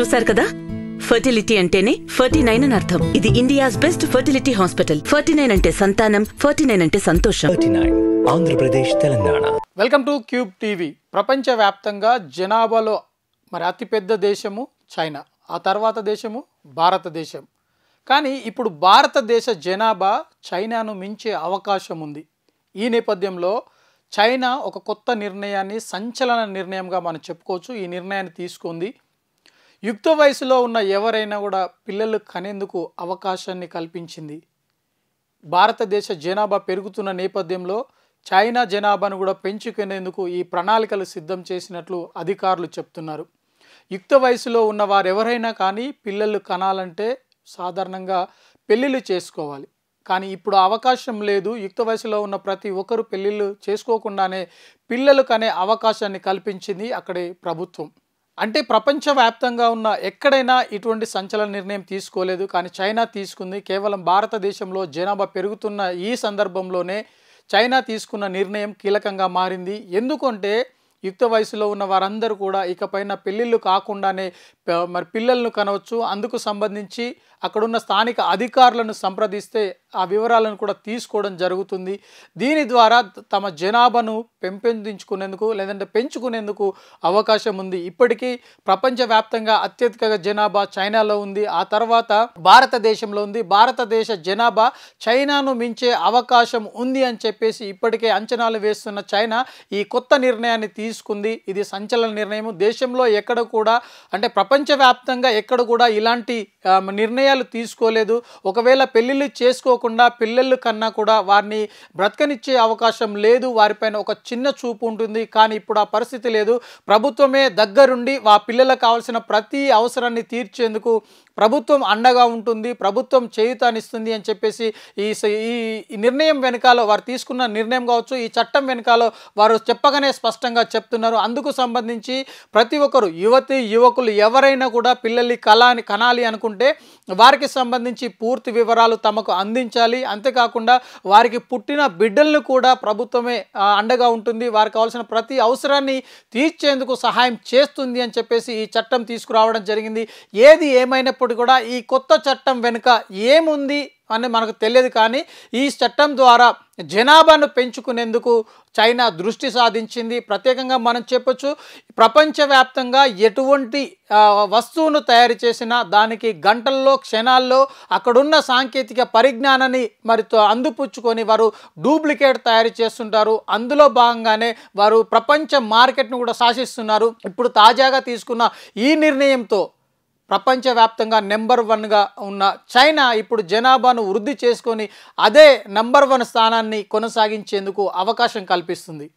చూశారు కదా ఫర్టిలిటీ అంటేనే ఫర్టీ నైన్ అని అర్థం ఇది India's best fertility hospital forty nine అంటే సంతానం ఫర్టీ నైన్ అంటే సంతోషం Andhra Pradesh Telangana welcome to Cube TV ప్రపంచవ్యాప్తంగా జనాభాలో మరి అతిపెద్ద దేశము చైనా ఆ తర్వాత దేశము భారతదేశం కానీ ఇప్పుడు భారతదేశ జనాభా చైనాను మించే అవకాశం ఉంది ఈ నేపథ్యంలో చైనా ఒక కొత్త నిర్ణయాన్ని సంచలన నిర్ణయంగా మనం చెప్పుకోవచ్చు ఈ నిర్ణయాన్ని తీసుకుంది యుక్త వయసులో ఉన్న ఎవరైనా కూడా పిల్లలు కనేందుకు అవకాశాన్ని కల్పించింది భారతదేశ జనాభా పెరుగుతున్న నేపథ్యంలో చైనా జనాభాను కూడా పెంచుకునేందుకు ఈ ప్రణాళికలు సిద్ధం చేసినట్లు అధికారులు చెప్తున్నారు యుక్త వయసులో ఉన్న వారెవరైనా కానీ పిల్లలు కనాలంటే సాధారణంగా పెళ్ళిళ్ళు చేసుకోవాలి కానీ ఇప్పుడు అవకాశం లేదు యుక్త వయసులో ఉన్న ప్రతి ఒక్కరు పెళ్ళిళ్ళు చేసుకోకుండానే పిల్లలు కనే అవకాశాన్ని కల్పించింది అక్కడి ప్రభుత్వం అంటే ప్రపంచవ్యాప్తంగా ఉన్న ఎక్కడైనా ఇటువంటి సంచలన నిర్ణయం తీసుకోలేదు కానీ చైనా తీసుకుంది కేవలం భారతదేశంలో జనాభా పెరుగుతున్న ఈ సందర్భంలోనే చైనా తీసుకున్న నిర్ణయం కీలకంగా మారింది ఎందుకంటే యుక్త వయసులో ఉన్న వారందరూ కూడా ఇకపైన పెళ్ళిళ్ళు కాకుండానే మరి పిల్లలను కనవచ్చు అందుకు సంబంధించి అక్కడున్న స్థానిక అధికారులను సంప్రదిస్తే ఆ వివరాలను కూడా తీసుకోవడం జరుగుతుంది దీని ద్వారా తమ జనాభాను పెంపొందించుకునేందుకు లేదంటే పెంచుకునేందుకు అవకాశం ఉంది ఇప్పటికీ ప్రపంచవ్యాప్తంగా అత్యధిక జనాభా చైనాలో ఉంది ఆ తర్వాత భారతదేశంలో ఉంది భారతదేశ జనాభా చైనాను మించే అవకాశం ఉంది అని చెప్పేసి ఇప్పటికే అంచనాలు వేస్తున్న చైనా ఈ కొత్త నిర్ణయాన్ని తీ తీసుకుంది ఇది సంచలన నిర్ణయం దేశంలో ఎక్కడ కూడా అంటే ప్రపంచవ్యాప్తంగా ఎక్కడ కూడా ఇలాంటి నిర్ణయాలు తీసుకోలేదు ఒకవేళ పెళ్ళిళ్ళు చేసుకోకుండా పిల్లలు కన్నా కూడా వారిని బ్రతకనిచ్చే అవకాశం లేదు వారిపైన ఒక చిన్న చూపు ఉంటుంది కానీ ఇప్పుడు ఆ పరిస్థితి లేదు ప్రభుత్వమే దగ్గరుండి వా పిల్లలకు కావాల్సిన ప్రతి అవసరాన్ని తీర్చేందుకు ప్రభుత్వం అండగా ఉంటుంది ప్రభుత్వం చేయుతానిస్తుంది అని చెప్పేసి ఈ ఈ నిర్ణయం వెనకాల వారు తీసుకున్న నిర్ణయం కావచ్చు ఈ చట్టం వెనకాల వారు చెప్పగానే స్పష్టంగా చెప్తున్నారు అందుకు సంబంధించి ప్రతి ఒక్కరు యువతి యువకులు ఎవరైనా కూడా పిల్లల్ని కళాని కనాలి అనుకుంటే వారికి సంబంధించి పూర్తి వివరాలు తమకు అందించాలి అంతేకాకుండా వారికి పుట్టిన బిడ్డలను కూడా ప్రభుత్వమే అండగా ఉంటుంది వారికి కావాల్సిన ప్రతి అవసరాన్ని తీర్చేందుకు సహాయం చేస్తుంది అని చెప్పేసి ఈ చట్టం తీసుకురావడం జరిగింది ఏది ఏమైనప్పుడు అయినప్పటికీ కూడా ఈ కొత్త చట్టం వెనుక ఏముంది అని మనకు తెలియదు కానీ ఈ చట్టం ద్వారా జనాభాను పెంచుకునేందుకు చైనా దృష్టి సాధించింది ప్రత్యేకంగా మనం చెప్పొచ్చు ప్రపంచవ్యాప్తంగా ఎటువంటి వస్తువును తయారు చేసినా దానికి గంటల్లో క్షణాల్లో అక్కడున్న సాంకేతిక పరిజ్ఞానాన్ని మరి అందుపుచ్చుకొని వారు డూప్లికేట్ తయారు చేస్తుంటారు అందులో భాగంగానే వారు ప్రపంచ మార్కెట్ను కూడా శాసిస్తున్నారు ఇప్పుడు తాజాగా తీసుకున్న ఈ నిర్ణయంతో ప్రపంచవ్యాప్తంగా నెంబర్ వన్గా ఉన్న చైనా ఇప్పుడు జనాభాను వృద్ధి చేసుకొని అదే నెంబర్ వన్ స్థానాన్ని కొనసాగించేందుకు అవకాశం కల్పిస్తుంది